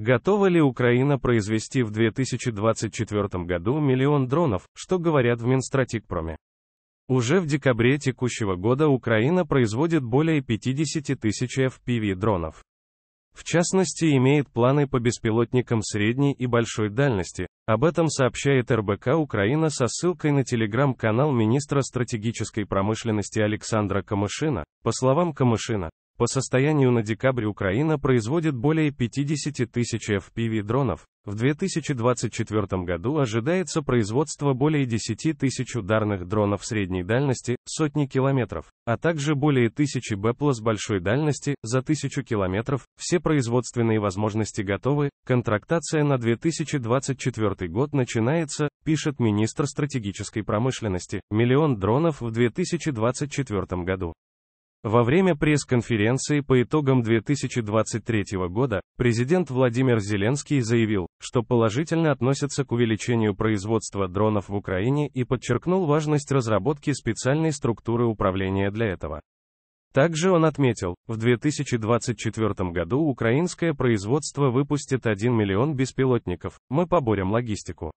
Готова ли Украина произвести в 2024 году миллион дронов, что говорят в Минстратикпроме? Уже в декабре текущего года Украина производит более 50 тысяч FPV-дронов. В частности, имеет планы по беспилотникам средней и большой дальности. Об этом сообщает РБК Украина со ссылкой на телеграм-канал министра стратегической промышленности Александра Камышина. По словам Камышина, по состоянию на декабрь Украина производит более 50 тысяч FPV-дронов. В 2024 году ожидается производство более 10 тысяч ударных дронов средней дальности, сотни километров, а также более тысячи БПЛА большой дальности, за тысячу километров, все производственные возможности готовы, контрактация на 2024 год начинается, пишет министр стратегической промышленности, миллион дронов в 2024 году. Во время пресс-конференции по итогам 2023 года президент Владимир Зеленский заявил, что положительно относится к увеличению производства дронов в Украине и подчеркнул важность разработки специальной структуры управления для этого. Также он отметил, в 2024 году украинское производство выпустит 1 миллион беспилотников, мы поборем логистику.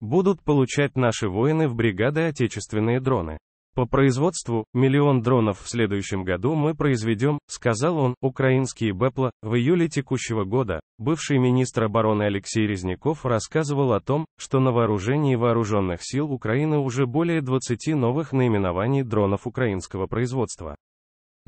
Будут получать наши воины в бригады отечественные дроны. По производству, миллион дронов в следующем году мы произведем, сказал он, украинские Бепла. В июле текущего года, бывший министр обороны Алексей Резняков рассказывал о том, что на вооружении вооруженных сил Украины уже более 20 новых наименований дронов украинского производства.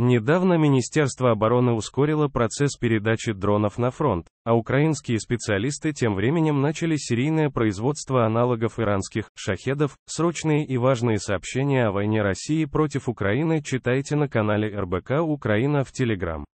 Недавно Министерство обороны ускорило процесс передачи дронов на фронт, а украинские специалисты тем временем начали серийное производство аналогов иранских «шахедов». Срочные и важные сообщения о войне России против Украины читайте на канале РБК «Украина» в Телеграм.